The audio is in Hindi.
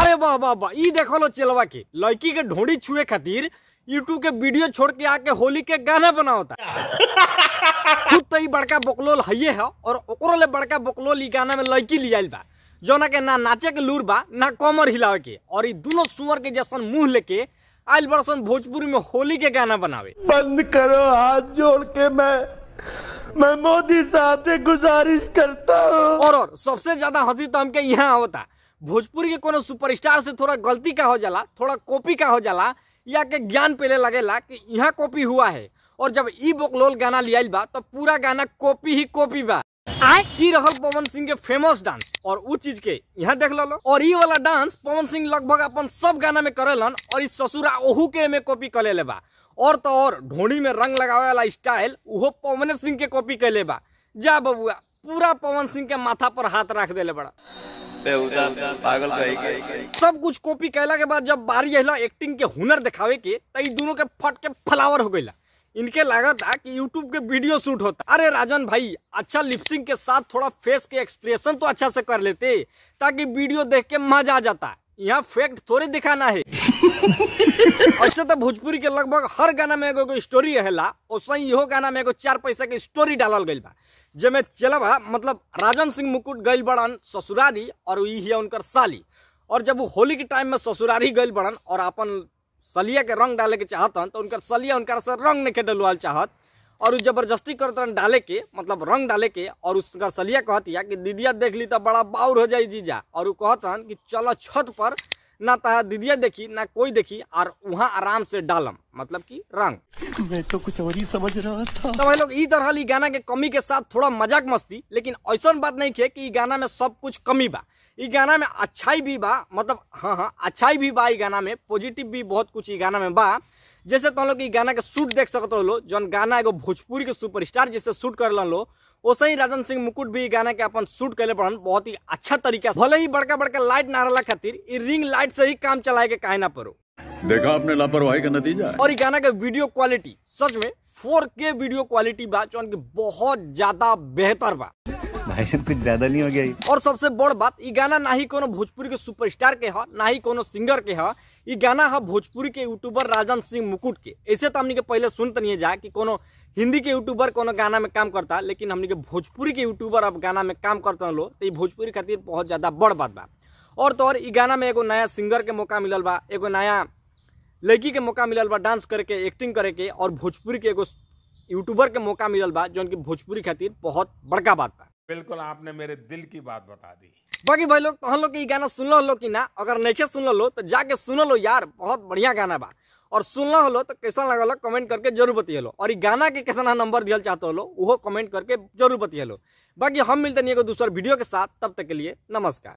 अरे वाह वाह वाह ये देखो लो चलवा के लड़की के ढोड़ी छुए खातिर यूट्यूब के वीडियो छोड़ के आके होली के गाना बनावता खुद तो बड़का बकलोल ये है और ओकरो ले बड़का बकलोल ई गाना में लड़की ले आयल बा जौना के ना नाचे के लूर बा ना कमर हिलावे के और ये दोनों सुअर के जैसन मुंह लेके आइल बरसन भोजपुरी में होली के गाना बनावे बंद करो हाथ जोड़ के मैं मैं मोदी साहब से गुजारिश करता हूँ और, और सबसे ज्यादा हंसी तो हमके यहाँ होता भोजपुरी के कोनो सुपरस्टार से थोड़ा गलती का हो जाला थोड़ा कॉपी का हो जाला या के ज्ञान पहले लगेला कि यहाँ कॉपी हुआ है और जब ई बोकलोल गाना लिया बा तो पूरा गाना कॉपी ही कॉपी बा की रहल पवन सिंह के फेमस डांस और उ चीज के यहाँ देख लो और ये वाला डांस पवन सिंह लगभग अपन सब गाना में करेलन और इस ससुरा ओहू के में कॉपी कर ले बा और तो और ढोड़ी में रंग लगावे वाला स्टाइल वो पवन सिंह के कॉपी कर ले बा जा बबुआ पूरा पवन सिंह के माथा पर हाथ रख दे बड़ा पागल सब कुछ कॉपी कैला के बाद जब बारी अला एक्टिंग के हुनर दिखावे के तई दोनों के फट के फ्लावर हो गईला इनके लागत था कि YouTube के वीडियो शूट होता अरे राजन भाई अच्छा लिपसिंग के साथ थोड़ा फेस के एक्सप्रेशन तो अच्छा से कर लेते ताकि वीडियो देख के मजा आ जाता यहाँ फैक्ट थोड़े दिखाना है ऐसे तो भोजपुरी के लगभग हर गाना में एगो स्टोरी रहेला और सही इहो गाना में एगो चार पैसा के स्टोरी डालल गई बा जेमे चलवा मतलब राजन सिंह मुकुट गई बड़न ससुरारी और यही है उनकर साली और जब वो होली के टाइम में ससुरारी गई बड़न और अपन सलिया के रंग डाले के चाहतन तो उनकर सलिया उनका से रंग नहीं के डलवाल चाहत और उस जबरदस्ती करते रहन डाले के मतलब रंग डाले के और उसका सलिया कहतिया कि दीदिया देख ली तो बड़ा बाउर हो जाए जीजा और वो कहतन कि चलो छत पर ना तो दीदिया देखी ना कोई देखी और वहाँ आराम से डालम मतलब कि रंग मैं तो कुछ और ही समझ रहा था तो भाई लोग ई तरह गाना के कमी के साथ थोड़ा मजाक मस्ती लेकिन ऐसा बात नहीं है कि गाना में सब कुछ कमी बा गाना में अच्छाई भी बा मतलब हाँ हाँ अच्छाई भी बा गाना में पॉजिटिव भी बहुत कुछ गाना में बा जैसे तुम तो लोग गाना के शूट देख सकते हो जो गाना एगो भोजपुरी के सुपरस्टार जिससे शूट कर लो वैसे ही राजन सिंह मुकुट भी गाना के अपन शूट कर पड़न बहुत ही अच्छा तरीका भले ही बड़का बड़का लाइट ना रहा खातिर रिंग लाइट से ही काम चलाए के कहना पड़ो देखा अपने लापरवाही का नतीजा और गाना के वीडियो क्वालिटी सच में 4K वीडियो क्वालिटी बा जो बहुत ज्यादा बेहतर बा भाई सब कुछ ज्यादा नहीं हो गया और सबसे बड़ बात ये गाना ना ही कोनो भोजपुरी के सुपरस्टार के हा ना ही कोनो सिंगर के ह ये गाना है भोजपुरी के यूट्यूबर राजन सिंह मुकुट के ऐसे तो हमने के पहले सुनते तो नहीं जा कि कोनो हिंदी के यूट्यूबर कोनो गाना में काम करता लेकिन हमने के भोजपुरी के यूट्यूबर अब गाना में काम करते लोग तो ये भोजपुरी खातिर बहुत ज़्यादा बड़ बात बा और तो और गाना में एगो नया सिंगर के मौका मिलल बा एगो नया लड़की के मौका मिलल बा डांस करके एक्टिंग करके और भोजपुरी के एगो यूट्यूबर के मौका मिलल बा जो कि भोजपुरी खातिर बहुत बड़का बात बा बिल्कुल आपने मेरे दिल की बात बता दी बाकी भाई लोग तहन तो लोग गाना सुन लो कि ना अगर नहीं सुन लो तो जाके सुन लो यार बहुत बढ़िया गाना बा और लो हलो तो कैसा लो कमेंट करके जरूर बतियलो और गाना के कैसा नंबर दिया चाहते हो वो कमेंट करके जरूर बतियलो बाकी हम मिलते नहीं दूसर वीडियो के साथ तब तक के लिए नमस्कार